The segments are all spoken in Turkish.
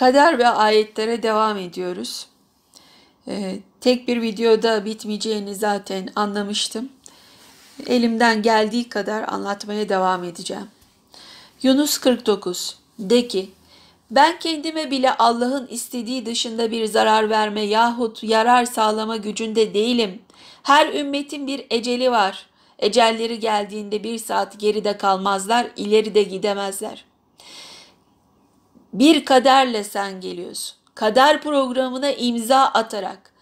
Kader ve ayetlere devam ediyoruz. Ee, tek bir videoda bitmeyeceğini zaten anlamıştım. Elimden geldiği kadar anlatmaya devam edeceğim. Yunus 49 De ki ben kendime bile Allah'ın istediği dışında bir zarar verme yahut yarar sağlama gücünde değilim. Her ümmetin bir eceli var. Ecelleri geldiğinde bir saat geride kalmazlar, ileri de gidemezler bir kaderle sen geliyorsun. Kader programına imza atarak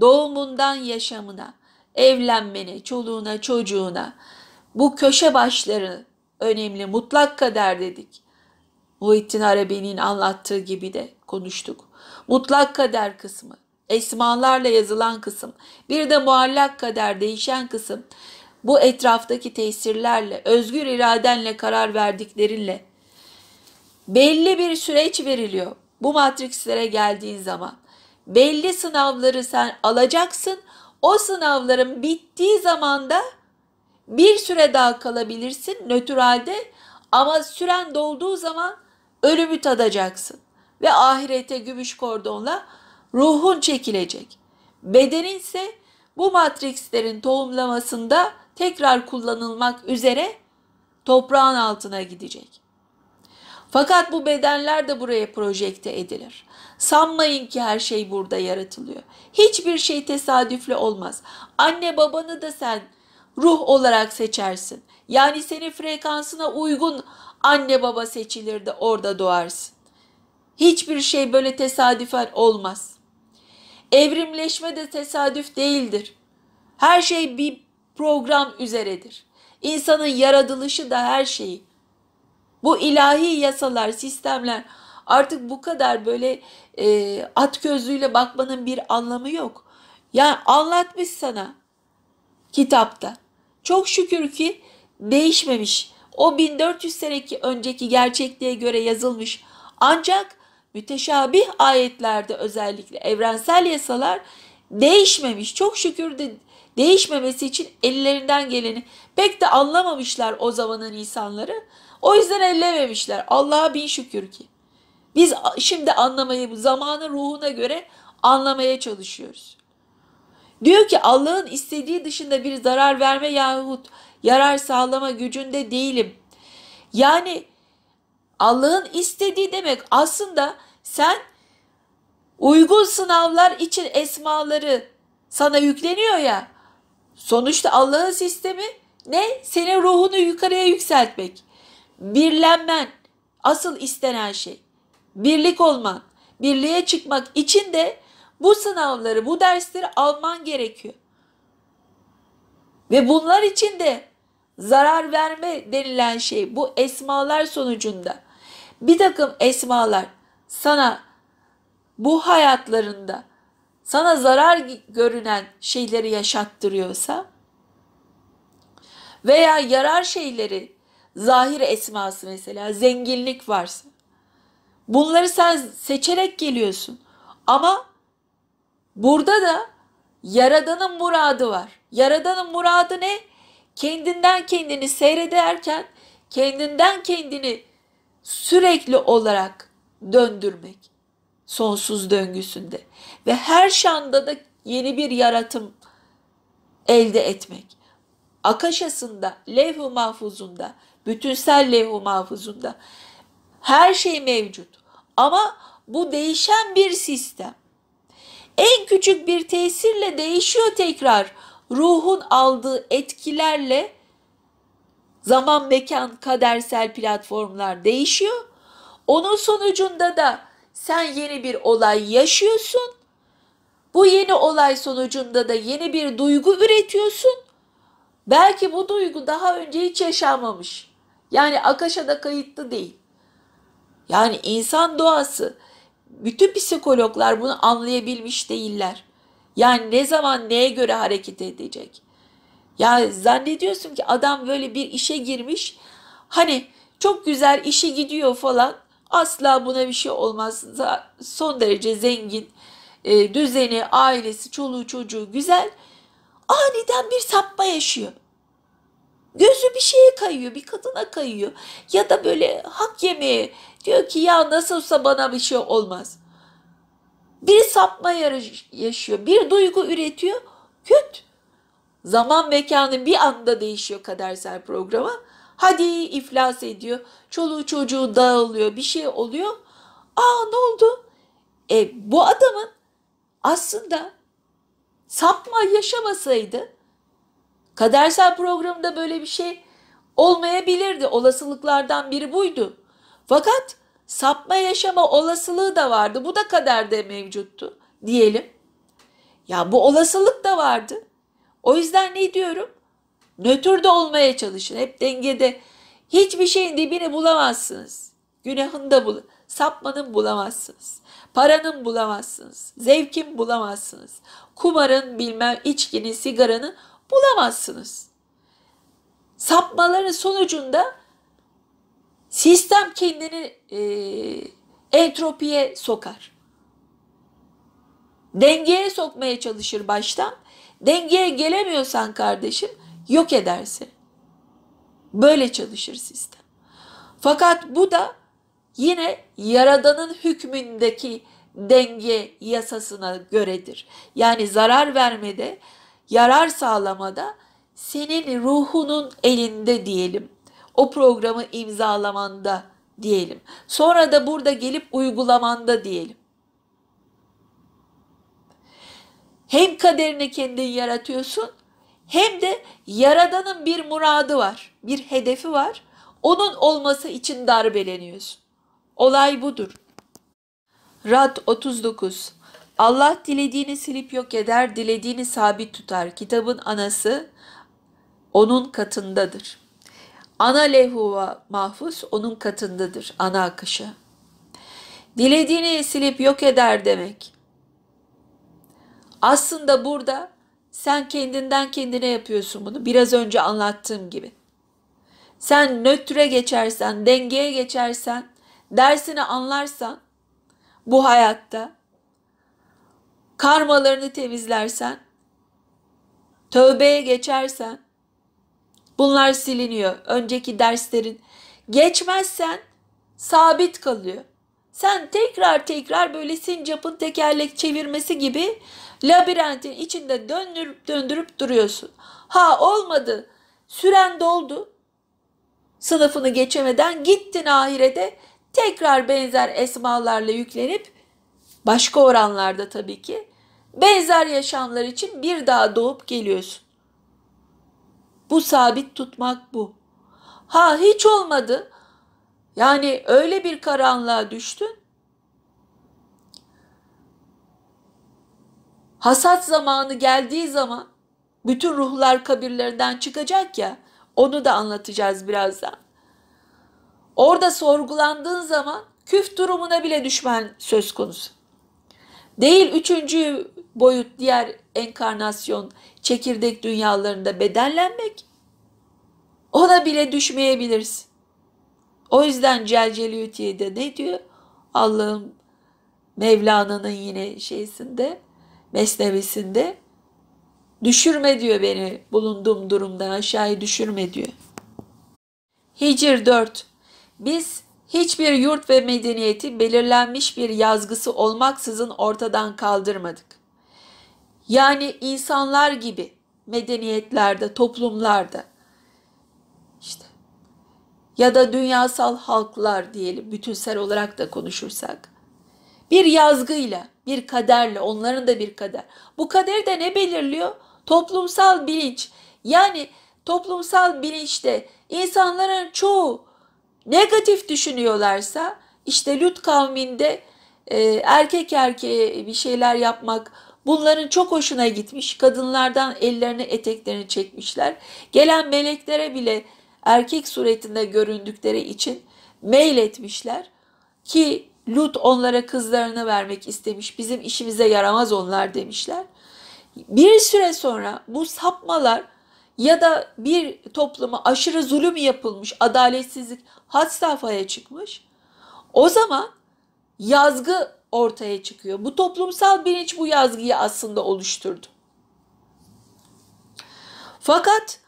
doğumundan yaşamına, evlenmene, çoluğuna, çocuğuna bu köşe başları önemli. Mutlak kader dedik. Muhittin Arabi'nin anlattığı gibi de konuştuk. Mutlak kader kısmı, esmalarla yazılan kısım, bir de muallak kader değişen kısım bu etraftaki tesirlerle, özgür iradenle karar verdiklerinle belli bir süreç veriliyor bu matrikslere geldiğin zaman. Belli sınavları sen alacaksın. O sınavların bittiği zaman da bir süre daha kalabilirsin nötralde ama süren dolduğu zaman ölümü tadacaksın ve ahirete gümüş kordonla ruhun çekilecek. Bedenin ise bu matrikslerin tohumlamasında tekrar kullanılmak üzere toprağın altına gidecek. Fakat bu bedenler de buraya projekte edilir. Sanmayın ki her şey burada yaratılıyor. Hiçbir şey tesadüfle olmaz. Anne babanı da sen ruh olarak seçersin. Yani senin frekansına uygun anne baba seçilir de orada doğarsın. Hiçbir şey böyle tesadüfen olmaz. Evrimleşme de tesadüf değildir. Her şey bir program üzeredir. İnsanın yaratılışı da her şeyi bu ilahi yasalar, sistemler artık bu kadar böyle e, at gözlüğüyle bakmanın bir anlamı yok. Ya anlatmış sana kitapta. Çok şükür ki değişmemiş. O 1400 seneki önceki gerçekliğe göre yazılmış. Ancak müteşabih ayetlerde özellikle evrensel yasalar değişmemiş. Çok şükür de değişmemesi için ellerinden geleni pek de anlamamışlar o zamanın insanları. O yüzden ellememişler. Allah'a bin şükür ki. Biz şimdi anlamayı, zamanın ruhuna göre anlamaya çalışıyoruz. Diyor ki Allah'ın istediği dışında bir zarar verme yahut yarar sağlama gücünde değilim. Yani Allah'ın istediği demek aslında sen uygun sınavlar için esmaları sana yükleniyor ya. Sonuçta Allah'ın sistemi ne? Senin ruhunu yukarıya yükseltmek birlenmen asıl istenen şey. Birlik olman, birliğe çıkmak için de bu sınavları, bu dersleri alman gerekiyor. Ve bunlar için de zarar verme denilen şey bu esmalar sonucunda bir takım esmalar sana bu hayatlarında sana zarar görünen şeyleri yaşattırıyorsa veya yarar şeyleri zahir esması mesela zenginlik varsa. Bunları sen seçerek geliyorsun. Ama burada da Yaradan'ın muradı var. Yaradan'ın muradı ne? Kendinden kendini seyrederken kendinden kendini sürekli olarak döndürmek sonsuz döngüsünde ve her şanda da yeni bir yaratım elde etmek. Akaşasında, levh-i mahfuzunda Bütünsel levh-u mahfuzunda. Her şey mevcut. Ama bu değişen bir sistem. En küçük bir tesirle değişiyor tekrar. Ruhun aldığı etkilerle zaman, mekan, kadersel platformlar değişiyor. Onun sonucunda da sen yeni bir olay yaşıyorsun. Bu yeni olay sonucunda da yeni bir duygu üretiyorsun. Belki bu duygu daha önce hiç yaşanmamış. Yani da kayıtlı değil. Yani insan doğası bütün psikologlar bunu anlayabilmiş değiller. Yani ne zaman neye göre hareket edecek? Ya zannediyorsun ki adam böyle bir işe girmiş. Hani çok güzel işi gidiyor falan. Asla buna bir şey olmaz. Son derece zengin, e, düzeni, ailesi, çoluğu, çocuğu güzel. Aniden bir sapma yaşıyor. Gözü bir şeye kayıyor, bir kadına kayıyor. Ya da böyle hak yemeği diyor ki ya nasılsa bana bir şey olmaz. Bir sapma yaşıyor, bir duygu üretiyor. Küt. Zaman mekanı bir anda değişiyor kadersel programa. Hadi iflas ediyor. Çoluğu çocuğu dağılıyor, bir şey oluyor. Aa ne oldu? E bu adamın aslında sapma yaşamasaydı Kadersel programda böyle bir şey olmayabilirdi. Olasılıklardan biri buydu. Fakat sapma yaşama olasılığı da vardı. Bu da kaderde mevcuttu diyelim. Ya bu olasılık da vardı. O yüzden ne diyorum? Nötr olmaya çalışın. Hep dengede. Hiçbir şeyin dibini bulamazsınız. Günahın da bul sapmanın bulamazsınız. Paranın bulamazsınız. Zevkin bulamazsınız. Kumarın bilmem içkinin sigaranın bulamazsınız. Sapmaların sonucunda sistem kendini e, entropiye sokar. Dengeye sokmaya çalışır baştan. Dengeye gelemiyorsan kardeşim yok edersin. Böyle çalışır sistem. Fakat bu da yine yaradanın hükmündeki denge yasasına göredir. Yani zarar vermede yarar sağlamada senin ruhunun elinde diyelim. O programı imzalamanda diyelim. Sonra da burada gelip uygulamanda diyelim. Hem kaderini kendin yaratıyorsun hem de yaradanın bir muradı var, bir hedefi var. Onun olması için darbeleniyorsun. Olay budur. Rad 39 Allah dilediğini silip yok eder, dilediğini sabit tutar. Kitabın anası onun katındadır. Ana lehuva mahfuz onun katındadır, ana akışı. Dilediğini silip yok eder demek. Aslında burada sen kendinden kendine yapıyorsun bunu. Biraz önce anlattığım gibi. Sen nötre geçersen, dengeye geçersen, dersini anlarsan bu hayatta karmalarını temizlersen, tövbeye geçersen bunlar siliniyor. Önceki derslerin geçmezsen sabit kalıyor. Sen tekrar tekrar böyle sincapın tekerlek çevirmesi gibi labirentin içinde döndürüp döndürüp duruyorsun. Ha olmadı. Süren doldu. Sınıfını geçemeden gittin ahirete tekrar benzer esmalarla yüklenip başka oranlarda tabii ki benzer yaşamlar için bir daha doğup geliyorsun. Bu sabit tutmak bu. Ha hiç olmadı. Yani öyle bir karanlığa düştün. Hasat zamanı geldiği zaman bütün ruhlar kabirlerinden çıkacak ya. Onu da anlatacağız birazdan. Orada sorgulandığın zaman küf durumuna bile düşmen söz konusu. Değil üçüncü boyut diğer enkarnasyon çekirdek dünyalarında bedellenmek Ona bile düşmeyebiliriz. O yüzden Celceliyuti'de ne diyor? Allah'ın Mevlana'nın yine şeysinde, mesnevisinde düşürme diyor beni bulunduğum durumdan aşağıya düşürme diyor. Hicr 4 Biz Hiçbir yurt ve medeniyeti belirlenmiş bir yazgısı olmaksızın ortadan kaldırmadık. Yani insanlar gibi medeniyetlerde, toplumlarda işte ya da dünyasal halklar diyelim bütünsel olarak da konuşursak bir yazgıyla, bir kaderle, onların da bir kader. Bu kader de ne belirliyor? Toplumsal bilinç. Yani toplumsal bilinçte insanların çoğu negatif düşünüyorlarsa işte Lut kavminde e, erkek erkeğe bir şeyler yapmak bunların çok hoşuna gitmiş. Kadınlardan ellerini eteklerini çekmişler. Gelen meleklere bile erkek suretinde göründükleri için mail etmişler ki Lut onlara kızlarını vermek istemiş. Bizim işimize yaramaz onlar demişler. Bir süre sonra bu sapmalar ya da bir topluma aşırı zulüm yapılmış, adaletsizlik had safhaya çıkmış. O zaman yazgı ortaya çıkıyor. Bu toplumsal bilinç bu yazgıyı aslında oluşturdu. Fakat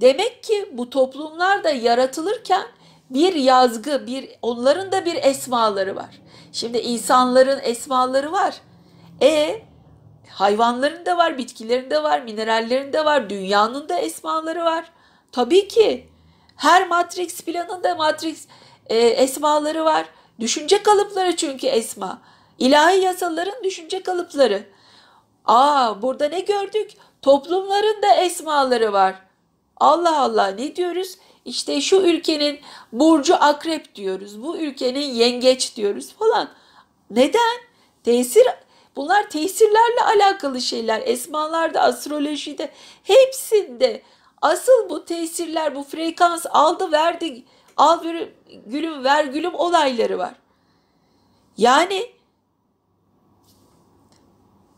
demek ki bu toplumlar da yaratılırken bir yazgı, bir onların da bir esmaları var. Şimdi insanların esmaları var. E hayvanların da var, bitkilerin de var, minerallerin de var, dünyanın da esmaları var. Tabii ki her Matrix planında Matrix e, esmaları var. Düşünce kalıpları çünkü esma. İlahi yasaların düşünce kalıpları. Aa burada ne gördük? Toplumların da esmaları var. Allah Allah ne diyoruz? İşte şu ülkenin burcu akrep diyoruz. Bu ülkenin yengeç diyoruz falan. Neden? Tesir Bunlar tesirlerle alakalı şeyler. Esmalarda, astrolojide hepsinde asıl bu tesirler, bu frekans aldı verdi, al gülüm ver gülüm olayları var. Yani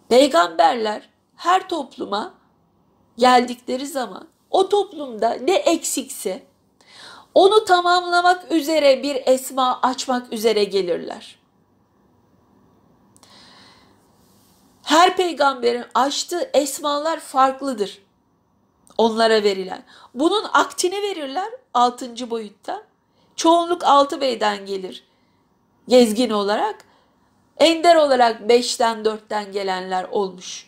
peygamberler her topluma geldikleri zaman o toplumda ne eksikse onu tamamlamak üzere bir esma açmak üzere gelirler. Her peygamberin açtığı esmalar farklıdır. Onlara verilen. Bunun aktini verirler altıncı boyutta. Çoğunluk altı beyden gelir. Gezgin olarak. Ender olarak beşten dörtten gelenler olmuş.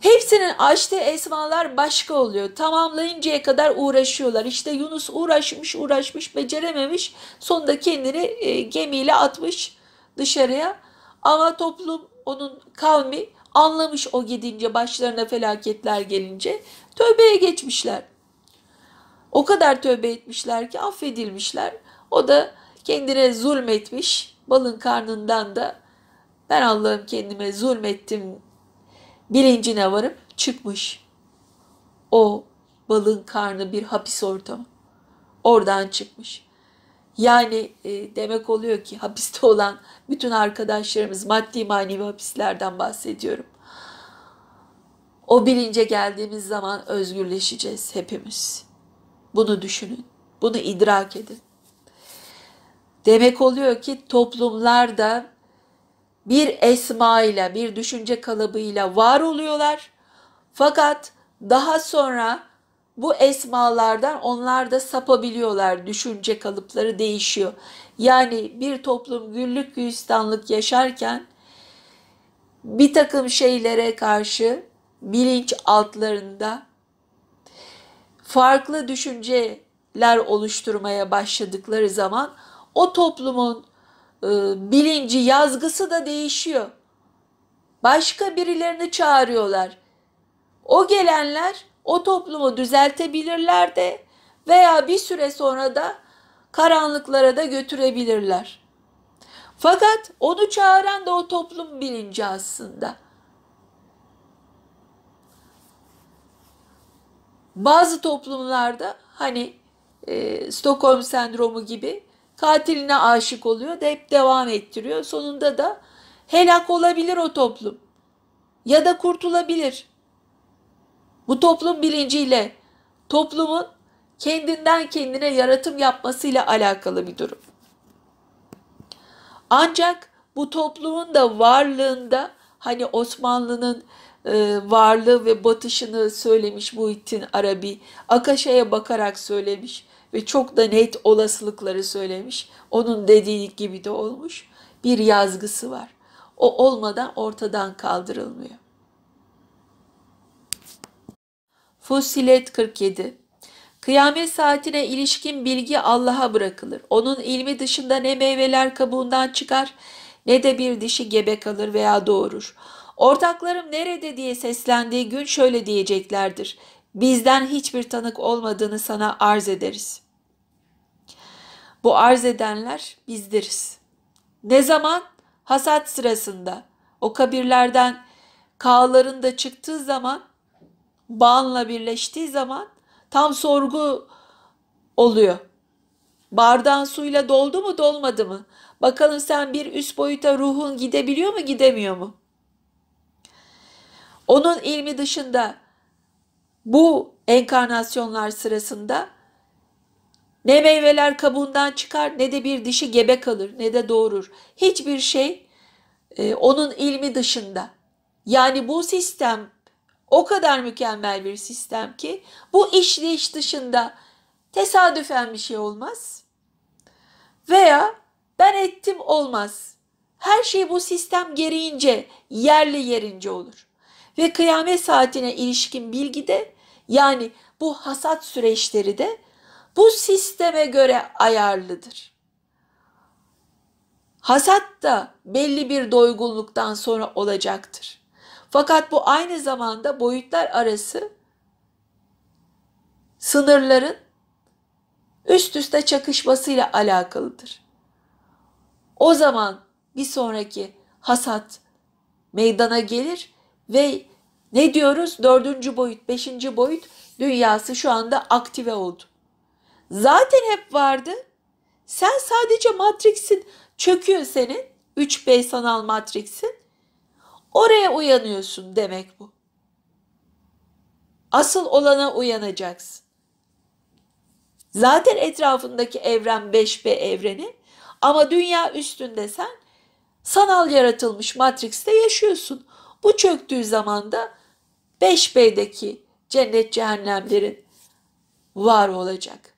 Hepsinin açtığı esmalar başka oluyor. Tamamlayıncaya kadar uğraşıyorlar. İşte Yunus uğraşmış uğraşmış becerememiş. Sonunda kendini e, gemiyle atmış dışarıya. Ama toplum onun kavmi anlamış o gidince başlarına felaketler gelince tövbeye geçmişler. O kadar tövbe etmişler ki affedilmişler. O da kendine zulmetmiş balın karnından da ben Allah'ım kendime zulmettim bilincine varıp çıkmış. O balın karnı bir hapis ortamı. Oradan çıkmış. Yani e, demek oluyor ki hapiste olan bütün arkadaşlarımız maddi manevi hapislerden bahsediyorum. O bilince geldiğimiz zaman özgürleşeceğiz hepimiz. Bunu düşünün. Bunu idrak edin. Demek oluyor ki toplumlarda bir esma ile, bir düşünce kalıbıyla var oluyorlar. Fakat daha sonra bu esmalardan onlar da sapabiliyorlar. Düşünce kalıpları değişiyor. Yani bir toplum güllük gülistanlık yaşarken bir takım şeylere karşı bilinç altlarında farklı düşünceler oluşturmaya başladıkları zaman o toplumun e, bilinci, yazgısı da değişiyor. Başka birilerini çağırıyorlar. O gelenler o toplumu düzeltebilirler de veya bir süre sonra da karanlıklara da götürebilirler. Fakat onu çağıran da o toplum bilinci aslında. Bazı toplumlarda hani e, Stockholm sendromu gibi katiline aşık oluyor da hep devam ettiriyor. Sonunda da helak olabilir o toplum ya da kurtulabilir. Bu toplum bilinciyle toplumun kendinden kendine yaratım yapmasıyla alakalı bir durum. Ancak bu toplumun da varlığında hani Osmanlı'nın e, varlığı ve batışını söylemiş Muhittin Arabi. Akaşa'ya bakarak söylemiş ve çok da net olasılıkları söylemiş. Onun dediği gibi de olmuş. Bir yazgısı var. O olmadan ortadan kaldırılmıyor. Fusilet 47 Kıyamet saatine ilişkin bilgi Allah'a bırakılır. Onun ilmi dışında ne meyveler kabuğundan çıkar ne de bir dişi gebe kalır veya doğurur. Ortaklarım nerede diye seslendiği gün şöyle diyeceklerdir. Bizden hiçbir tanık olmadığını sana arz ederiz. Bu arz edenler bizdiriz. Ne zaman? Hasat sırasında. O kabirlerden kağların da çıktığı zaman banla birleştiği zaman tam sorgu oluyor. Bardağın suyla doldu mu dolmadı mı? Bakalım sen bir üst boyuta ruhun gidebiliyor mu gidemiyor mu? Onun ilmi dışında bu enkarnasyonlar sırasında ne meyveler kabuğundan çıkar ne de bir dişi gebe kalır ne de doğurur. Hiçbir şey e, onun ilmi dışında. Yani bu sistem o kadar mükemmel bir sistem ki bu işleyiş dışında tesadüfen bir şey olmaz. Veya ben ettim olmaz. Her şey bu sistem gereğince yerli yerince olur. Ve kıyamet saatine ilişkin bilgi de yani bu hasat süreçleri de bu sisteme göre ayarlıdır. Hasat da belli bir doygunluktan sonra olacaktır. Fakat bu aynı zamanda boyutlar arası sınırların üst üste çakışmasıyla alakalıdır. O zaman bir sonraki hasat meydana gelir ve ne diyoruz? Dördüncü boyut, beşinci boyut dünyası şu anda aktive oldu. Zaten hep vardı. Sen sadece matriksin çöküyor senin. 3B sanal matriksin. Oraya uyanıyorsun demek bu. Asıl olana uyanacaksın. Zaten etrafındaki evren 5B evreni ama dünya üstünde sen sanal yaratılmış Matrix'te yaşıyorsun. Bu çöktüğü zaman da 5B'deki cennet cehennemlerin var olacak.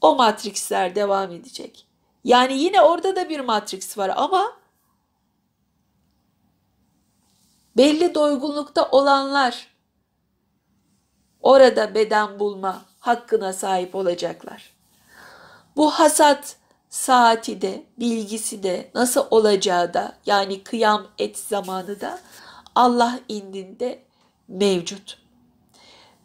O matrixler devam edecek. Yani yine orada da bir matrix var ama belli doygunlukta olanlar orada beden bulma hakkına sahip olacaklar. Bu hasat saati de, bilgisi de, nasıl olacağı da yani kıyam et zamanı da Allah indinde mevcut.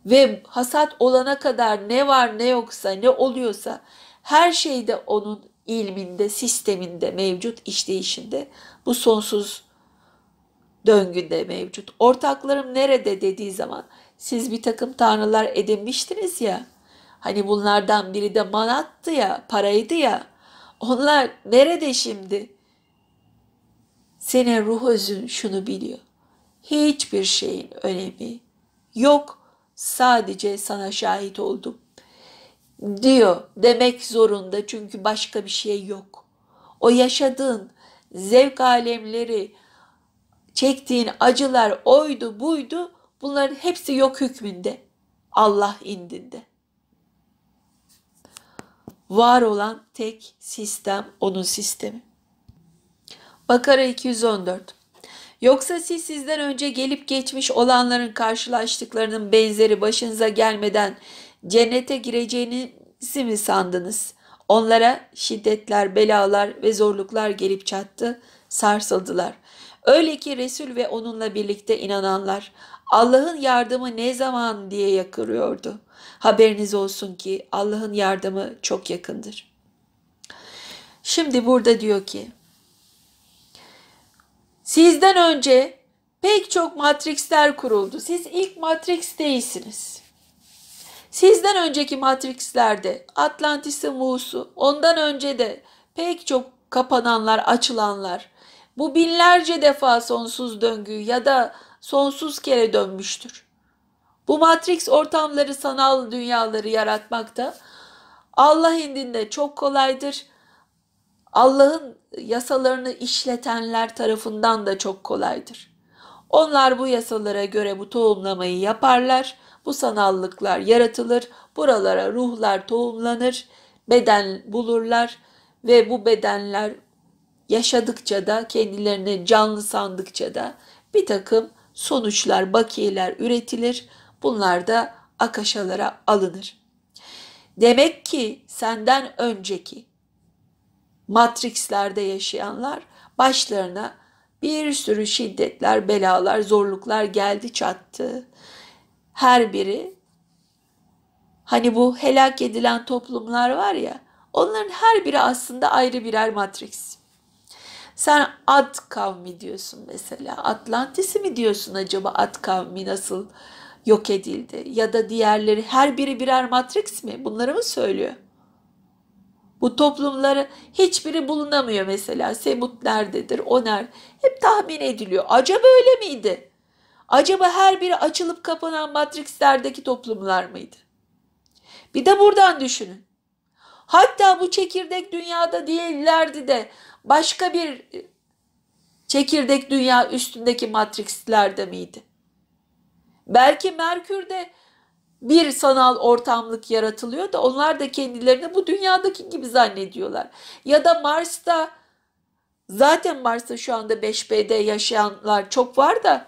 Ve hasat olana kadar ne var ne yoksa ne oluyorsa her şey de onun ilminde, sisteminde, mevcut işleyişinde bu sonsuz döngünde mevcut. Ortaklarım nerede dediği zaman siz bir takım tanrılar edinmiştiniz ya. Hani bunlardan biri de manattı ya, paraydı ya. Onlar nerede şimdi? Senin ruh özün şunu biliyor. Hiçbir şeyin önemi yok. Sadece sana şahit oldum. Diyor demek zorunda çünkü başka bir şey yok. O yaşadığın zevk alemleri, Çektiğin acılar oydu buydu bunların hepsi yok hükmünde. Allah indinde. Var olan tek sistem onun sistemi. Bakara 214 Yoksa siz sizden önce gelip geçmiş olanların karşılaştıklarının benzeri başınıza gelmeden cennete gireceğinizi mi sandınız? Onlara şiddetler, belalar ve zorluklar gelip çattı, sarsıldılar. Öyle ki Resul ve onunla birlikte inananlar Allah'ın yardımı ne zaman diye yakırıyordu. Haberiniz olsun ki Allah'ın yardımı çok yakındır. Şimdi burada diyor ki Sizden önce pek çok matriksler kuruldu. Siz ilk matriks değilsiniz. Sizden önceki matrikslerde Atlantis'i Muğus'u, ondan önce de pek çok kapananlar, açılanlar, bu binlerce defa sonsuz döngü ya da sonsuz kere dönmüştür. Bu matrix ortamları sanal dünyaları yaratmakta Allah indinde çok kolaydır. Allah'ın yasalarını işletenler tarafından da çok kolaydır. Onlar bu yasalara göre bu tohumlamayı yaparlar. Bu sanallıklar yaratılır. Buralara ruhlar tohumlanır. Beden bulurlar ve bu bedenler yaşadıkça da kendilerini canlı sandıkça da bir takım sonuçlar, bakiyeler üretilir. Bunlar da akaşalara alınır. Demek ki senden önceki matrikslerde yaşayanlar başlarına bir sürü şiddetler, belalar, zorluklar geldi çattı. Her biri hani bu helak edilen toplumlar var ya onların her biri aslında ayrı birer matriks. Sen Ad kavmi diyorsun mesela. Atlantis'i mi diyorsun acaba Ad kavmi nasıl yok edildi? Ya da diğerleri her biri birer Matrix mi? Bunları mı söylüyor? Bu toplumları hiçbiri bulunamıyor mesela. Semut nerededir? O nerede? Hep tahmin ediliyor. Acaba öyle miydi? Acaba her biri açılıp kapanan matrislerdeki toplumlar mıydı? Bir de buradan düşünün. Hatta bu çekirdek dünyada değillerdi de başka bir e, çekirdek dünya üstündeki matrixlerde miydi? Belki Merkür'de bir sanal ortamlık yaratılıyor da onlar da kendilerini bu dünyadaki gibi zannediyorlar. Ya da Mars'ta zaten Mars'ta şu anda 5B'de yaşayanlar çok var da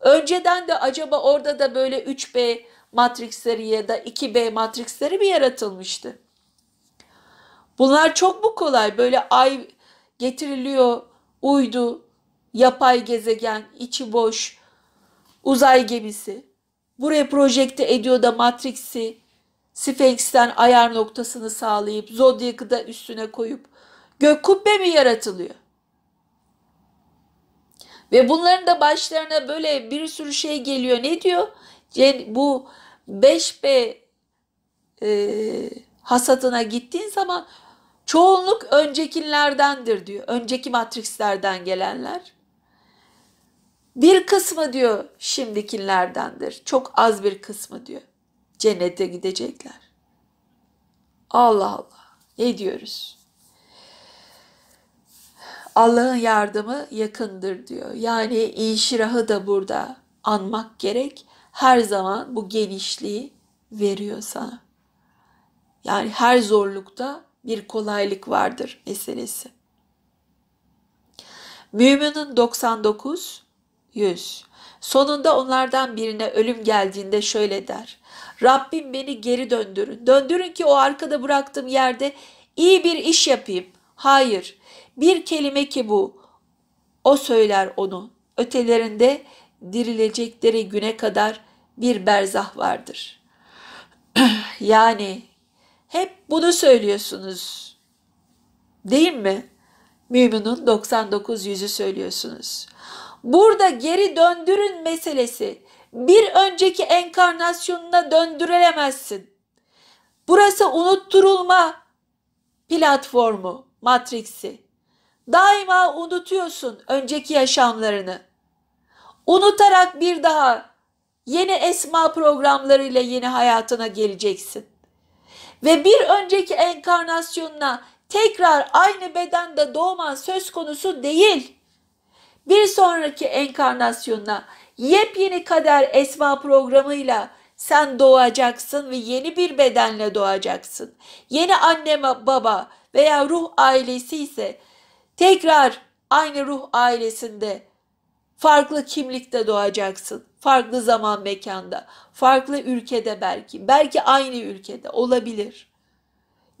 önceden de acaba orada da böyle 3B matriksleri ya da 2B matriksleri mi yaratılmıştı? Bunlar çok mu kolay? Böyle ay getiriliyor, uydu, yapay gezegen, içi boş, uzay gemisi. Buraya projekte ediyor da Matrix'i Sphinx'ten ayar noktasını sağlayıp Zodiac'ı da üstüne koyup gök kubbe mi yaratılıyor? Ve bunların da başlarına böyle bir sürü şey geliyor. Ne diyor? Bu 5B e, hasatına gittiğin zaman Çoğunluk öncekilerdendir diyor. Önceki matrislerden gelenler. Bir kısmı diyor şimdikilerdendir. Çok az bir kısmı diyor. Cennete gidecekler. Allah Allah. Ne diyoruz? Allah'ın yardımı yakındır diyor. Yani inşirahı da burada anmak gerek. Her zaman bu genişliği veriyor sana. Yani her zorlukta bir kolaylık vardır meselesi. Mümin'in 99, 100. Sonunda onlardan birine ölüm geldiğinde şöyle der. Rabbim beni geri döndürün. Döndürün ki o arkada bıraktığım yerde iyi bir iş yapayım. Hayır. Bir kelime ki bu. O söyler onu. Ötelerinde dirilecekleri güne kadar bir berzah vardır. yani hep bunu söylüyorsunuz. Değil mi? Müminun 99 yüzü söylüyorsunuz. Burada geri döndürün meselesi bir önceki enkarnasyonuna döndürelemezsin. Burası unutturulma platformu, matriksi. Daima unutuyorsun önceki yaşamlarını. Unutarak bir daha yeni esma programlarıyla yeni hayatına geleceksin ve bir önceki enkarnasyonuna tekrar aynı bedende doğman söz konusu değil. Bir sonraki enkarnasyonuna yepyeni kader esma programıyla sen doğacaksın ve yeni bir bedenle doğacaksın. Yeni anne baba veya ruh ailesi ise tekrar aynı ruh ailesinde farklı kimlikte doğacaksın. Farklı zaman mekanda, farklı ülkede belki, belki aynı ülkede olabilir.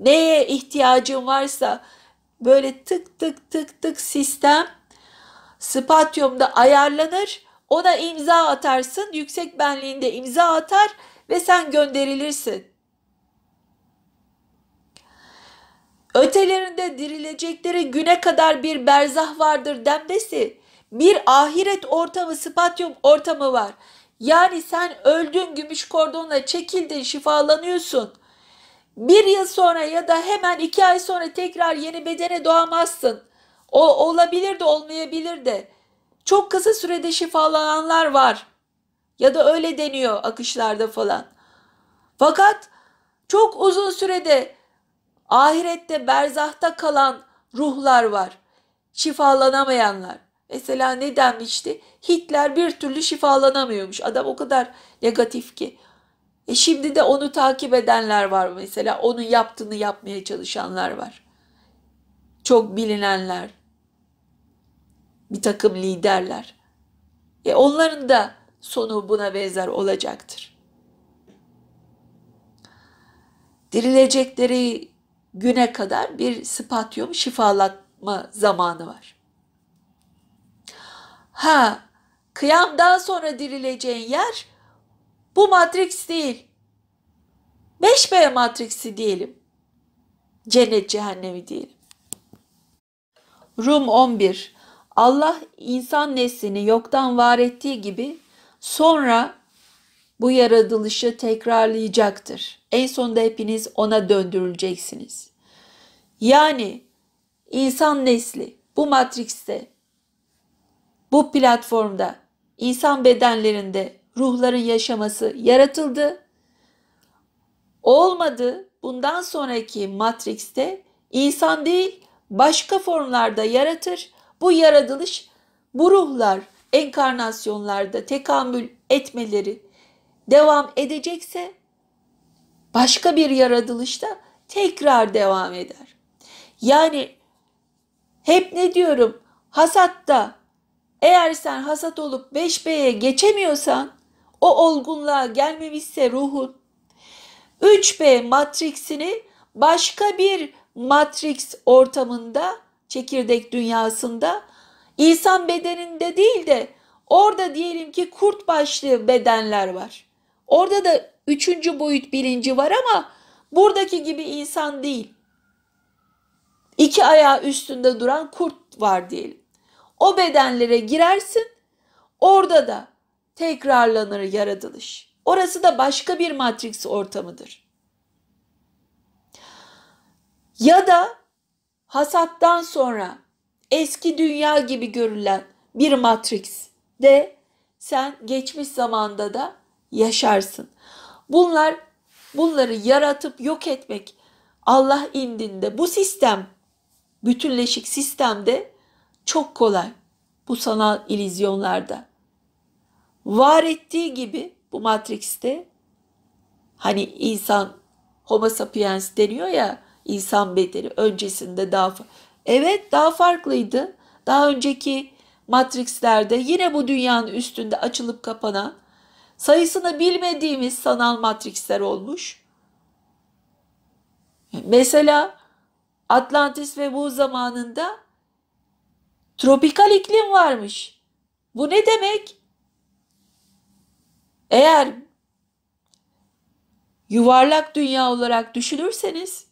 Neye ihtiyacın varsa böyle tık tık tık tık sistem spatyumda ayarlanır. Ona imza atarsın, yüksek benliğinde imza atar ve sen gönderilirsin. Ötelerinde dirilecekleri güne kadar bir berzah vardır denmesi bir ahiret ortamı, spatyum ortamı var. Yani sen öldün gümüş kordonla çekildin, şifalanıyorsun. Bir yıl sonra ya da hemen iki ay sonra tekrar yeni bedene doğamazsın. O olabilir de olmayabilir de. Çok kısa sürede şifalananlar var. Ya da öyle deniyor akışlarda falan. Fakat çok uzun sürede ahirette berzahta kalan ruhlar var. Şifalanamayanlar. Mesela ne denmişti? Hitler bir türlü şifalanamıyormuş. Adam o kadar negatif ki. E şimdi de onu takip edenler var mesela. Onun yaptığını yapmaya çalışanlar var. Çok bilinenler. Bir takım liderler. E onların da sonu buna benzer olacaktır. Dirilecekleri güne kadar bir spatyum şifalatma zamanı var. Ha, kıyamdan sonra dirileceğin yer bu matrix değil. 5B matriksi diyelim. Cennet cehennemi diyelim. Rum 11. Allah insan neslini yoktan var ettiği gibi sonra bu yaratılışı tekrarlayacaktır. En sonunda hepiniz ona döndürüleceksiniz. Yani insan nesli bu matrikste bu platformda insan bedenlerinde ruhların yaşaması yaratıldı. Olmadı. Bundan sonraki Matrix'te insan değil başka formlarda yaratır. Bu yaratılış bu ruhlar enkarnasyonlarda tekamül etmeleri devam edecekse başka bir yaratılışta tekrar devam eder. Yani hep ne diyorum hasatta eğer sen hasat olup 5B'ye geçemiyorsan o olgunluğa gelmemişse ruhun 3B matriksini başka bir matriks ortamında çekirdek dünyasında insan bedeninde değil de orada diyelim ki kurt başlı bedenler var. Orada da üçüncü boyut bilinci var ama buradaki gibi insan değil. İki ayağı üstünde duran kurt var diyelim o bedenlere girersin. Orada da tekrarlanır yaratılış. Orası da başka bir matrix ortamıdır. Ya da hasattan sonra eski dünya gibi görülen bir matrix de sen geçmiş zamanda da yaşarsın. Bunlar bunları yaratıp yok etmek Allah indinde bu sistem bütünleşik sistemde çok kolay bu sanal ilizyonlarda. Var ettiği gibi bu Matrix'te hani insan homo sapiens deniyor ya insan bedeni öncesinde daha evet daha farklıydı. Daha önceki Matrix'lerde yine bu dünyanın üstünde açılıp kapanan sayısını bilmediğimiz sanal Matrix'ler olmuş. Mesela Atlantis ve bu zamanında Tropikal iklim varmış. Bu ne demek? Eğer yuvarlak dünya olarak düşünürseniz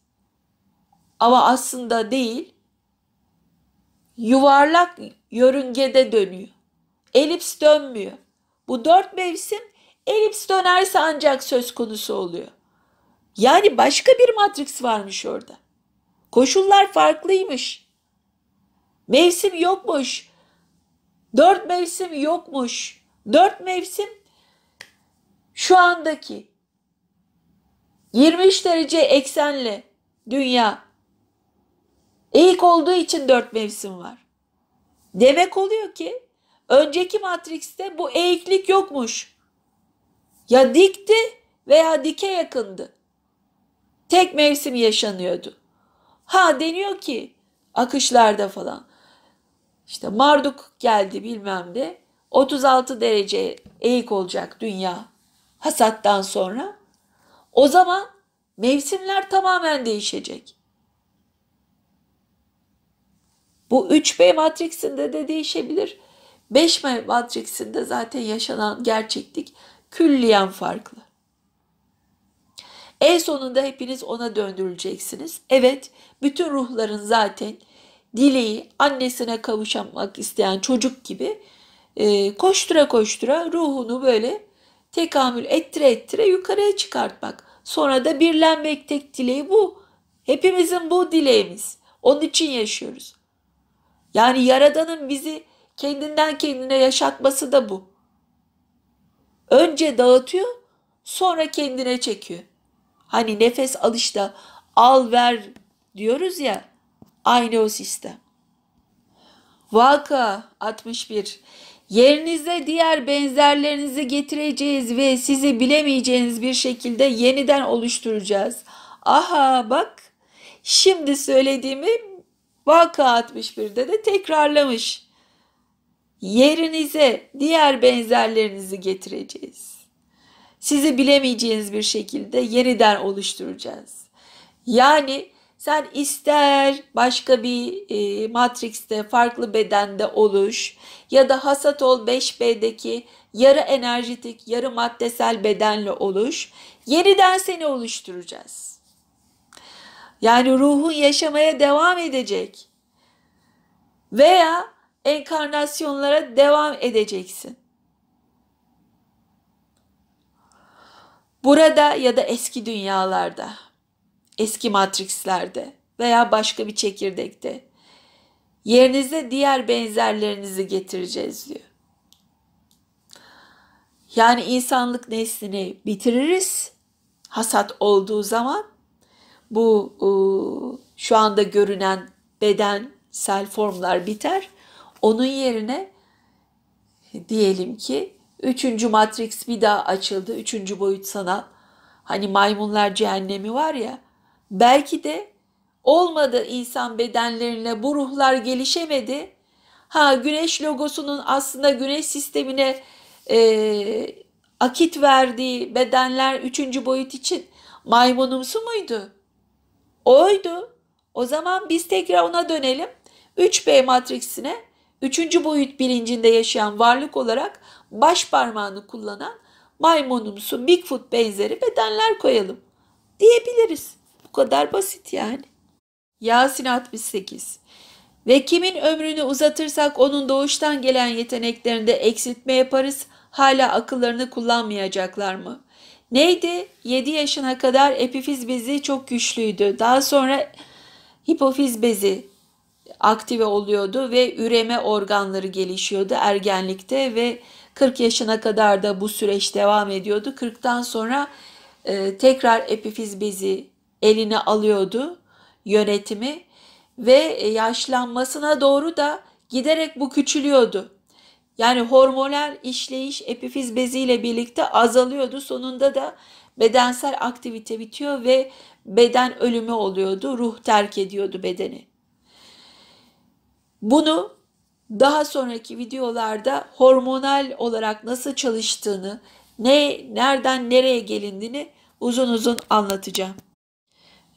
ama aslında değil. Yuvarlak yörüngede dönüyor. Elips dönmüyor. Bu dört mevsim elips dönerse ancak söz konusu oluyor. Yani başka bir matris varmış orada. Koşullar farklıymış. Mevsim yokmuş. Dört mevsim yokmuş. Dört mevsim şu andaki 23 derece eksenli dünya eğik olduğu için dört mevsim var. Demek oluyor ki önceki Matrix'te bu eğiklik yokmuş. Ya dikti veya dike yakındı. Tek mevsim yaşanıyordu. Ha deniyor ki akışlarda falan. İşte Marduk geldi bilmem de 36 derece eğik olacak dünya hasattan sonra. O zaman mevsimler tamamen değişecek. Bu 3B matriksinde de değişebilir. 5B matriksinde zaten yaşanan gerçeklik külliyen farklı. En sonunda hepiniz ona döndürüleceksiniz. Evet, bütün ruhların zaten dileği annesine kavuşamak isteyen çocuk gibi e, koştura koştura ruhunu böyle tekamül ettire ettire yukarıya çıkartmak. Sonra da birlenmek tek dileği bu. Hepimizin bu dileğimiz. Onun için yaşıyoruz. Yani Yaradan'ın bizi kendinden kendine yaşatması da bu. Önce dağıtıyor, sonra kendine çekiyor. Hani nefes alışta al ver diyoruz ya. Aynı o sistem. Vaka 61. Yerinize diğer benzerlerinizi getireceğiz ve sizi bilemeyeceğiniz bir şekilde yeniden oluşturacağız. Aha bak şimdi söylediğimi Vaka 61'de de tekrarlamış. Yerinize diğer benzerlerinizi getireceğiz. Sizi bilemeyeceğiniz bir şekilde yeniden oluşturacağız. Yani sen ister başka bir e, matrikste farklı bedende oluş ya da hasat ol 5B'deki yarı enerjitik yarı maddesel bedenle oluş yeniden seni oluşturacağız. Yani ruhun yaşamaya devam edecek veya enkarnasyonlara devam edeceksin. Burada ya da eski dünyalarda eski matrixlerde veya başka bir çekirdekte. Yerinize diğer benzerlerinizi getireceğiz diyor. Yani insanlık neslini bitiririz. Hasat olduğu zaman bu e, şu anda görünen bedensel formlar biter. Onun yerine diyelim ki üçüncü matris bir daha açıldı. Üçüncü boyut sana hani maymunlar cehennemi var ya Belki de olmadı insan bedenlerine bu ruhlar gelişemedi. Ha güneş logosunun aslında güneş sistemine e, akit verdiği bedenler üçüncü boyut için maymunumsu muydu? Oydu. O zaman biz tekrar ona dönelim. 3B matriksine üçüncü boyut bilincinde yaşayan varlık olarak baş parmağını kullanan maymunumsu Bigfoot benzeri bedenler koyalım diyebiliriz kadar basit yani. Yasin 68 Ve kimin ömrünü uzatırsak onun doğuştan gelen yeteneklerinde eksiltme yaparız, hala akıllarını kullanmayacaklar mı? Neydi? 7 yaşına kadar epifiz bezi çok güçlüydü. Daha sonra hipofiz bezi aktive oluyordu ve üreme organları gelişiyordu ergenlikte ve 40 yaşına kadar da bu süreç devam ediyordu. 40'tan sonra e, tekrar epifiz bezi eline alıyordu yönetimi ve e, yaşlanmasına doğru da giderek bu küçülüyordu. Yani hormonal işleyiş epifiz beziyle birlikte azalıyordu. Sonunda da bedensel aktivite bitiyor ve beden ölümü oluyordu. Ruh terk ediyordu bedeni. Bunu daha sonraki videolarda hormonal olarak nasıl çalıştığını, ne nereden nereye gelindiğini uzun uzun anlatacağım.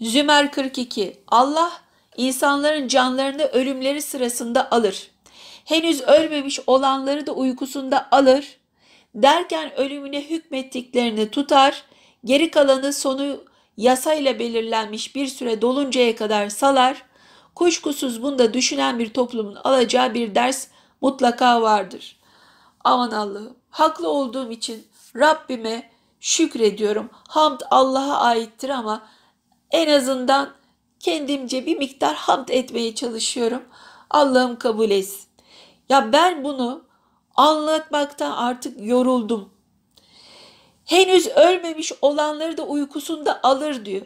Zümer 42 Allah insanların canlarını ölümleri sırasında alır. Henüz ölmemiş olanları da uykusunda alır. Derken ölümüne hükmettiklerini tutar. Geri kalanı sonu yasayla belirlenmiş bir süre doluncaya kadar salar. Kuşkusuz bunda düşünen bir toplumun alacağı bir ders mutlaka vardır. Aman Allah'ım haklı olduğum için Rabbime şükrediyorum. Hamd Allah'a aittir ama en azından kendimce bir miktar hamd etmeye çalışıyorum. Allah'ım kabul etsin. Ya ben bunu anlatmaktan artık yoruldum. Henüz ölmemiş olanları da uykusunda alır diyor.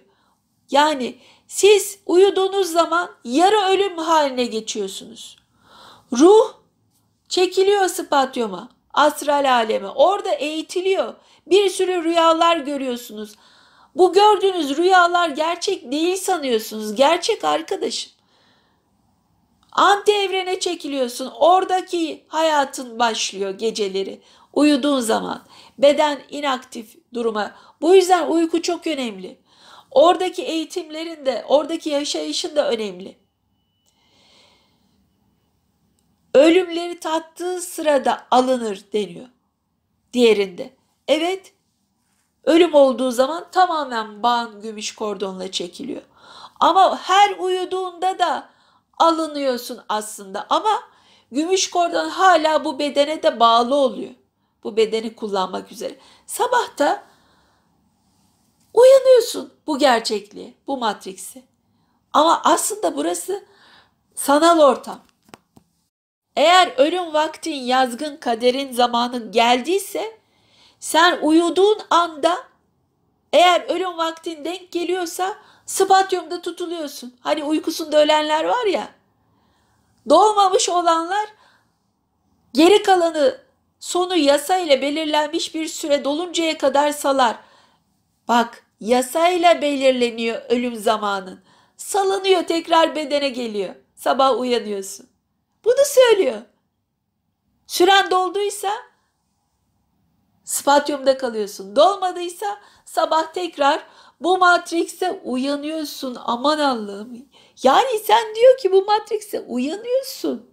Yani siz uyuduğunuz zaman yarı ölüm haline geçiyorsunuz. Ruh çekiliyor spatyoma, astral aleme. Orada eğitiliyor. Bir sürü rüyalar görüyorsunuz. Bu gördüğünüz rüyalar gerçek değil sanıyorsunuz. Gerçek arkadaşım. Anti evrene çekiliyorsun. Oradaki hayatın başlıyor geceleri. Uyuduğun zaman beden inaktif duruma. Bu yüzden uyku çok önemli. Oradaki eğitimlerin de, oradaki yaşayışın da önemli. Ölümleri tattığı sırada alınır deniyor diğerinde. Evet, Ölüm olduğu zaman tamamen bağın gümüş kordonla çekiliyor. Ama her uyuduğunda da alınıyorsun aslında ama gümüş kordon hala bu bedene de bağlı oluyor. Bu bedeni kullanmak üzere. Sabahta uyanıyorsun bu gerçekliği, bu matriksi. Ama aslında burası sanal ortam. Eğer ölüm vaktin, yazgın, kaderin zamanı geldiyse sen uyuduğun anda eğer ölüm vaktin denk geliyorsa spatyumda tutuluyorsun. Hani uykusunda ölenler var ya. Doğmamış olanlar geri kalanı sonu yasayla belirlenmiş bir süre doluncaya kadar salar. Bak yasayla belirleniyor ölüm zamanın. Salınıyor tekrar bedene geliyor. Sabah uyanıyorsun. Bunu söylüyor. Süren dolduysa spatyumda kalıyorsun. Dolmadıysa sabah tekrar bu matrikse uyanıyorsun aman Allah'ım. Yani sen diyor ki bu matrikse uyanıyorsun.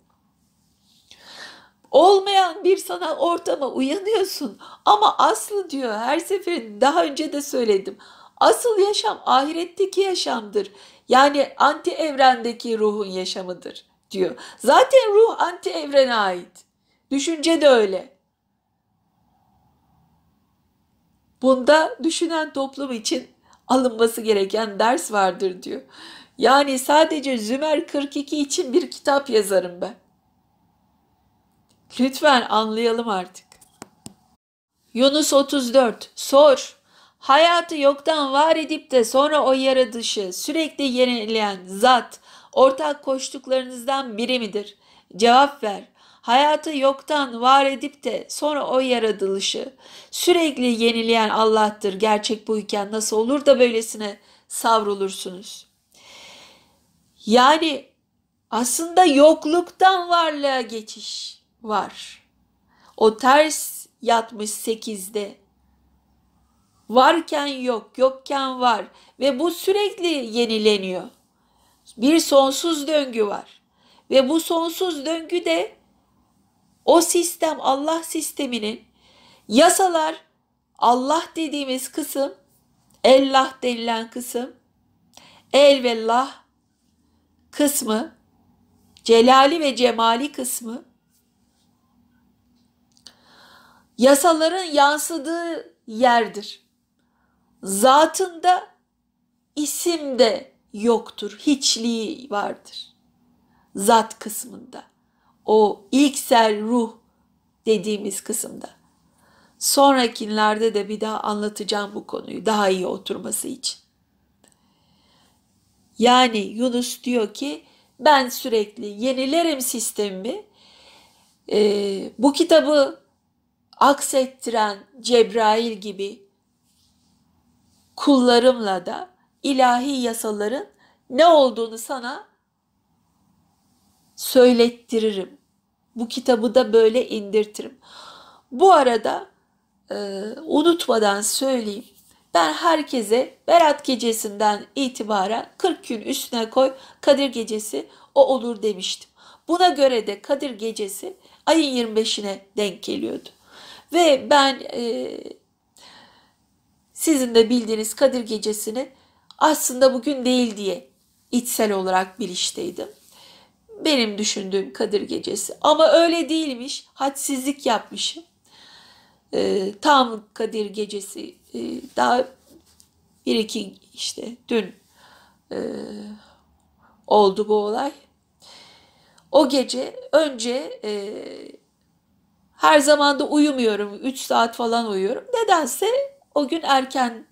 Olmayan bir sana ortama uyanıyorsun. Ama aslı diyor her seferin daha önce de söyledim. Asıl yaşam ahiretteki yaşamdır. Yani anti evrendeki ruhun yaşamıdır diyor. Zaten ruh anti evrene ait. Düşünce de öyle. Bunda düşünen toplum için alınması gereken ders vardır diyor. Yani sadece Zümer 42 için bir kitap yazarım ben. Lütfen anlayalım artık. Yunus 34 Sor Hayatı yoktan var edip de sonra o yaratışı sürekli yenileyen zat ortak koştuklarınızdan biri midir? Cevap ver hayatı yoktan var edip de sonra o yaratılışı sürekli yenileyen Allah'tır. Gerçek bu iken nasıl olur da böylesine savrulursunuz. Yani aslında yokluktan varlığa geçiş var. O ters yatmış sekizde. Varken yok, yokken var ve bu sürekli yenileniyor. Bir sonsuz döngü var ve bu sonsuz döngü de o sistem Allah sisteminin yasalar Allah dediğimiz kısım, ellah denilen kısım, el ve lah kısmı, celali ve cemali kısmı, yasaların yansıdığı yerdir. Zatında isim de yoktur, hiçliği vardır. Zat kısmında o ilksel ruh dediğimiz kısımda. Sonrakinlerde de bir daha anlatacağım bu konuyu daha iyi oturması için. Yani Yunus diyor ki ben sürekli yenilerim sistemimi. Ee, bu kitabı aksettiren Cebrail gibi kullarımla da ilahi yasaların ne olduğunu sana söylettiririm. Bu kitabı da böyle indirtirim. Bu arada e, unutmadan söyleyeyim. Ben herkese Berat gecesinden itibaren 40 gün üstüne koy Kadir gecesi o olur demiştim. Buna göre de Kadir gecesi ayın 25'ine denk geliyordu. Ve ben e, sizin de bildiğiniz Kadir gecesini aslında bugün değil diye içsel olarak bilinçteydim benim düşündüğüm Kadir Gecesi. Ama öyle değilmiş. Hadsizlik yapmışım. Ee, tam Kadir Gecesi e, daha bir iki işte dün e, oldu bu olay. O gece önce e, her zaman da uyumuyorum. 3 saat falan uyuyorum. Nedense o gün erken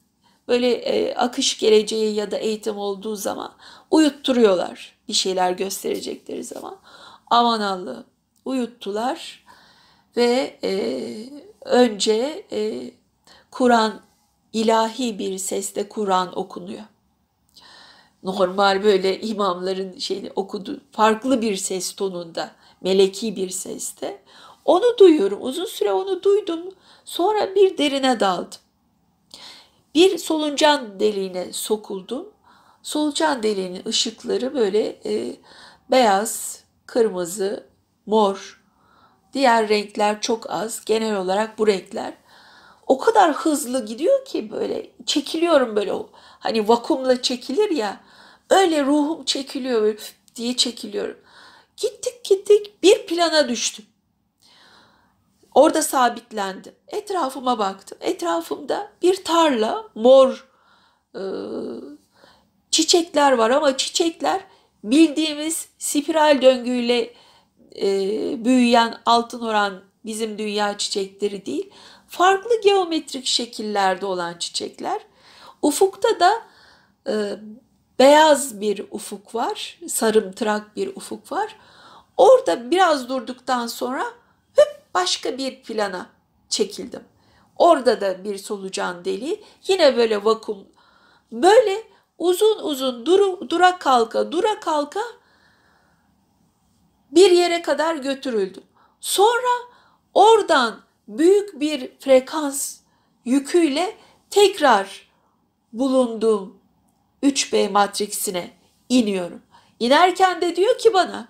böyle e, akış geleceği ya da eğitim olduğu zaman uyutturuyorlar bir şeyler gösterecekleri zaman. Aman Allah'ım uyuttular ve e, önce e, Kur'an ilahi bir sesle Kur'an okunuyor. Normal böyle imamların şeyini okudu farklı bir ses tonunda, meleki bir seste. Onu duyuyorum. Uzun süre onu duydum. Sonra bir derine daldım. Bir soluncan deliğine sokuldum solucan deliğinin ışıkları böyle e, beyaz, kırmızı, mor. Diğer renkler çok az. Genel olarak bu renkler o kadar hızlı gidiyor ki böyle çekiliyorum böyle hani vakumla çekilir ya öyle ruhum çekiliyor böyle diye çekiliyorum. Gittik gittik bir plana düştüm. Orada sabitlendim. Etrafıma baktım. Etrafımda bir tarla mor e, çiçekler var ama çiçekler bildiğimiz spiral döngüyle e, büyüyen altın oran bizim dünya çiçekleri değil. Farklı geometrik şekillerde olan çiçekler. Ufukta da e, beyaz bir ufuk var, sarımtırak bir ufuk var. Orada biraz durduktan sonra hep başka bir plana çekildim. Orada da bir solucan deliği, yine böyle vakum. Böyle Uzun uzun duru, dura kalka dura kalka bir yere kadar götürüldüm. Sonra oradan büyük bir frekans yüküyle tekrar bulunduğum 3B matriksine iniyorum. İnerken de diyor ki bana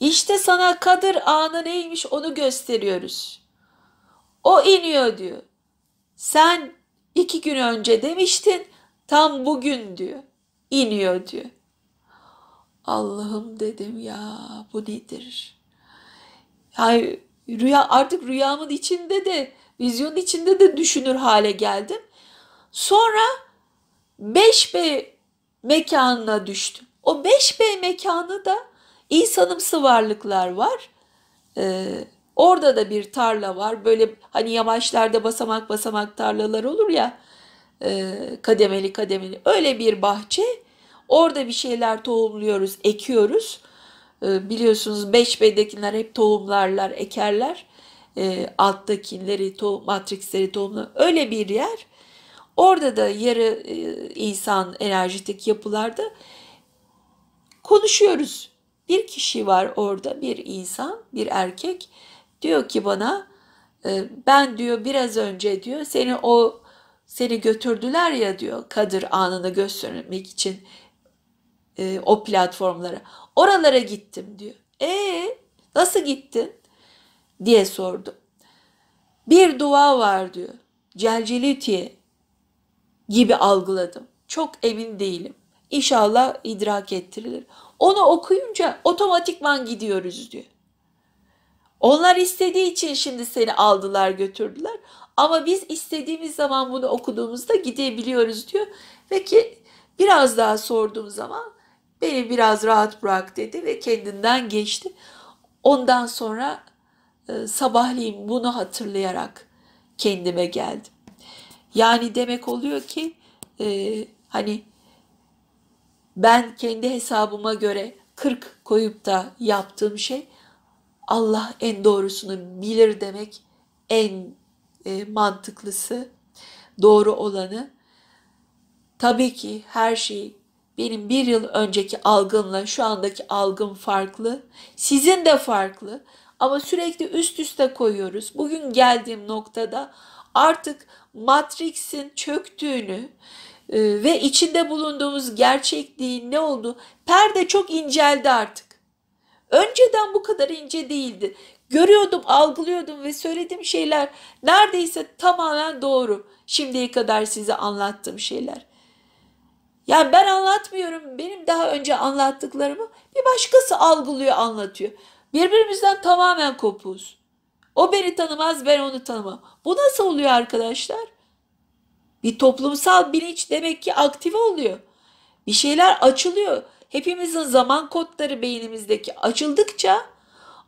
işte sana Kadir anı neymiş onu gösteriyoruz. O iniyor diyor. Sen iki gün önce demiştin Tam bugün diyor. İniyor diyor. Allah'ım dedim ya bu nedir? Yani rüya artık rüyamın içinde de vizyonun içinde de düşünür hale geldim. Sonra 5B mekanına düştüm. O 5B mekanı da insanımsı varlıklar var. Ee, orada da bir tarla var. Böyle hani yamaçlarda basamak basamak tarlalar olur ya. E, kademeli kademeli öyle bir bahçe. Orada bir şeyler tohumluyoruz, ekiyoruz. E, biliyorsunuz 5B'dekiler hep tohumlarlar, ekerler. E, alttakileri, tohum, matriksleri tohumlar. Öyle bir yer. Orada da yarı insan enerjitik yapılarda konuşuyoruz. Bir kişi var orada, bir insan, bir erkek. Diyor ki bana, ben diyor biraz önce diyor seni o seni götürdüler ya diyor Kadir anını göstermek için e, o platformlara. Oralara gittim diyor. E nasıl gittin diye sordum. Bir dua var diyor. Celcelitiye gibi algıladım. Çok emin değilim. İnşallah idrak ettirilir. Onu okuyunca otomatikman gidiyoruz diyor. Onlar istediği için şimdi seni aldılar götürdüler. Ama biz istediğimiz zaman bunu okuduğumuzda gidebiliyoruz diyor. Ve ki biraz daha sorduğum zaman beni biraz rahat bırak dedi ve kendinden geçti. Ondan sonra e, sabahleyin bunu hatırlayarak kendime geldim. Yani demek oluyor ki e, hani ben kendi hesabıma göre 40 koyup da yaptığım şey Allah en doğrusunu bilir demek en e, mantıklısı, doğru olanı. Tabii ki her şey benim bir yıl önceki algımla şu andaki algım farklı. Sizin de farklı. Ama sürekli üst üste koyuyoruz. Bugün geldiğim noktada artık Matrix'in çöktüğünü e, ve içinde bulunduğumuz gerçekliğin ne oldu? Perde çok inceldi artık. Önceden bu kadar ince değildi. Görüyordum, algılıyordum ve söylediğim şeyler neredeyse tamamen doğru. Şimdiye kadar size anlattığım şeyler. Yani ben anlatmıyorum. Benim daha önce anlattıklarımı bir başkası algılıyor, anlatıyor. Birbirimizden tamamen kopuz. O beni tanımaz, ben onu tanımam. Bu nasıl oluyor arkadaşlar? Bir toplumsal bilinç demek ki aktif oluyor. Bir şeyler açılıyor. Hepimizin zaman kodları beynimizdeki açıldıkça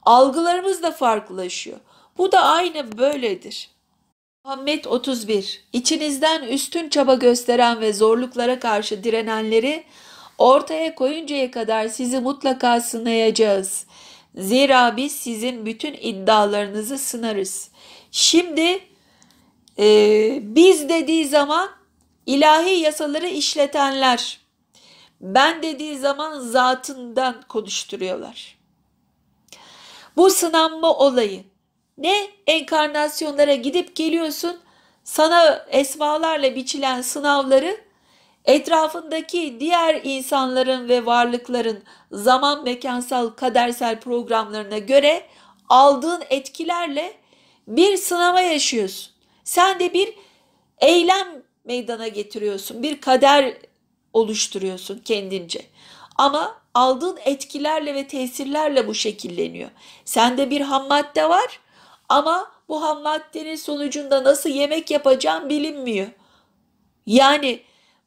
Algılarımız da farklılaşıyor. Bu da aynı böyledir. Muhammed 31 İçinizden üstün çaba gösteren ve zorluklara karşı direnenleri ortaya koyuncaya kadar sizi mutlaka sınayacağız. Zira biz sizin bütün iddialarınızı sınarız. Şimdi e, biz dediği zaman ilahi yasaları işletenler, ben dediği zaman zatından konuşturuyorlar. Bu sınanma olayı. Ne enkarnasyonlara gidip geliyorsun sana esmalarla biçilen sınavları etrafındaki diğer insanların ve varlıkların zaman mekansal kadersel programlarına göre aldığın etkilerle bir sınava yaşıyorsun. Sen de bir eylem meydana getiriyorsun. Bir kader oluşturuyorsun kendince. Ama aldığın etkilerle ve tesirlerle bu şekilleniyor. Sende bir ham madde var ama bu ham maddenin sonucunda nasıl yemek yapacağım bilinmiyor. Yani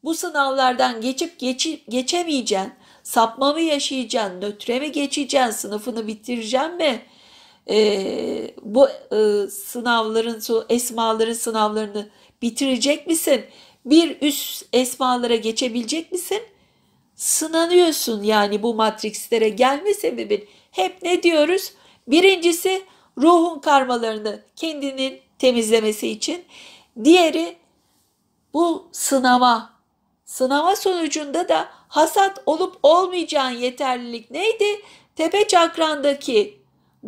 bu sınavlardan geçip geçi, geçemeyeceğin, sapma mı yaşayacaksın, nötre mi geçeceksin, sınıfını bitireceksin mi? Ee, bu e, sınavların, esmaların sınavlarını bitirecek misin? Bir üst esmalara geçebilecek misin? sınanıyorsun yani bu matrikslere gelme sebebin. Hep ne diyoruz? Birincisi ruhun karmalarını kendinin temizlemesi için. Diğeri bu sınama. Sınama sonucunda da hasat olup olmayacağın yeterlilik neydi? Tepe çakrandaki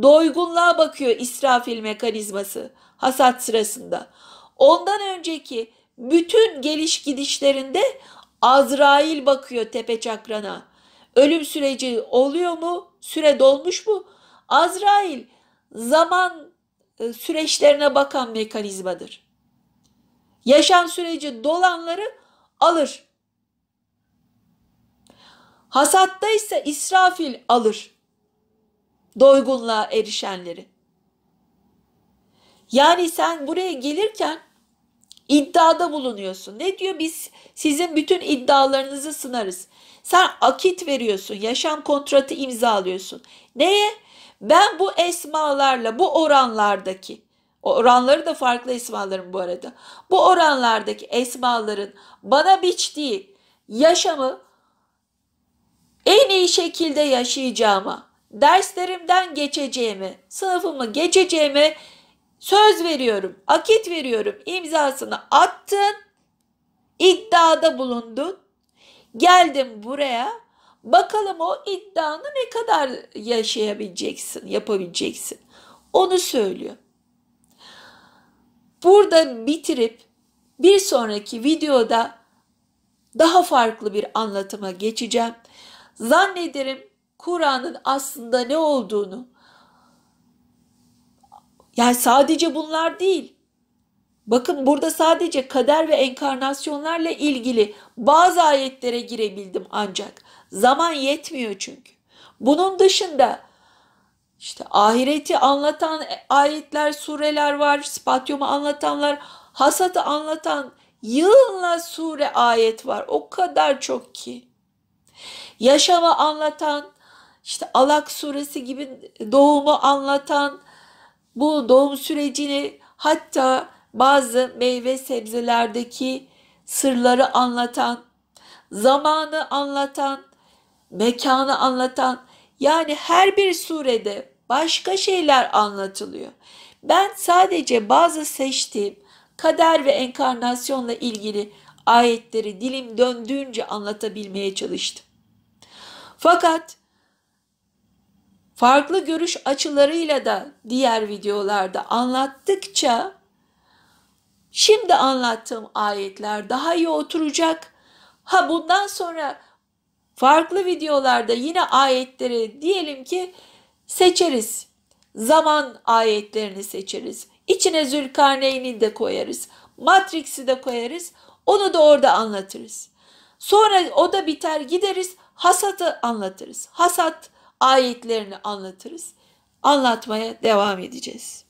doygunluğa bakıyor israfil mekanizması hasat sırasında. Ondan önceki bütün geliş gidişlerinde Azrail bakıyor tepe çakrana. Ölüm süreci oluyor mu? Süre dolmuş mu? Azrail zaman e, süreçlerine bakan mekanizmadır. Yaşam süreci dolanları alır. Hasatta ise İsrafil alır doygunluğa erişenleri. Yani sen buraya gelirken iddiada bulunuyorsun. Ne diyor? Biz sizin bütün iddialarınızı sınarız. Sen akit veriyorsun, yaşam kontratı imzalıyorsun. Neye? Ben bu esmalarla, bu oranlardaki, oranları da farklı esmaların bu arada. Bu oranlardaki esmaların bana biçtiği yaşamı en iyi şekilde yaşayacağıma, derslerimden geçeceğimi, sınıfımı geçeceğimi söz veriyorum, akit veriyorum imzasını attın, iddiada bulundun. Geldim buraya, bakalım o iddianı ne kadar yaşayabileceksin, yapabileceksin. Onu söylüyor. Burada bitirip bir sonraki videoda daha farklı bir anlatıma geçeceğim. Zannederim Kur'an'ın aslında ne olduğunu, yani sadece bunlar değil. Bakın burada sadece kader ve enkarnasyonlarla ilgili bazı ayetlere girebildim ancak. Zaman yetmiyor çünkü. Bunun dışında işte ahireti anlatan ayetler, sureler var, spatyumu anlatanlar, hasatı anlatan yığınla sure ayet var. O kadar çok ki. Yaşama anlatan, işte Alak suresi gibi doğumu anlatan, bu doğum sürecini hatta bazı meyve sebzelerdeki sırları anlatan, zamanı anlatan, mekanı anlatan yani her bir surede başka şeyler anlatılıyor. Ben sadece bazı seçtiğim kader ve enkarnasyonla ilgili ayetleri dilim döndüğünce anlatabilmeye çalıştım. Fakat farklı görüş açılarıyla da diğer videolarda anlattıkça şimdi anlattığım ayetler daha iyi oturacak. Ha bundan sonra farklı videolarda yine ayetleri diyelim ki seçeriz. Zaman ayetlerini seçeriz. İçine Zülkarneyn'i de koyarız. Matrix'i de koyarız. Onu da orada anlatırız. Sonra o da biter gideriz hasatı anlatırız. Hasat ayetlerini anlatırız. Anlatmaya devam edeceğiz.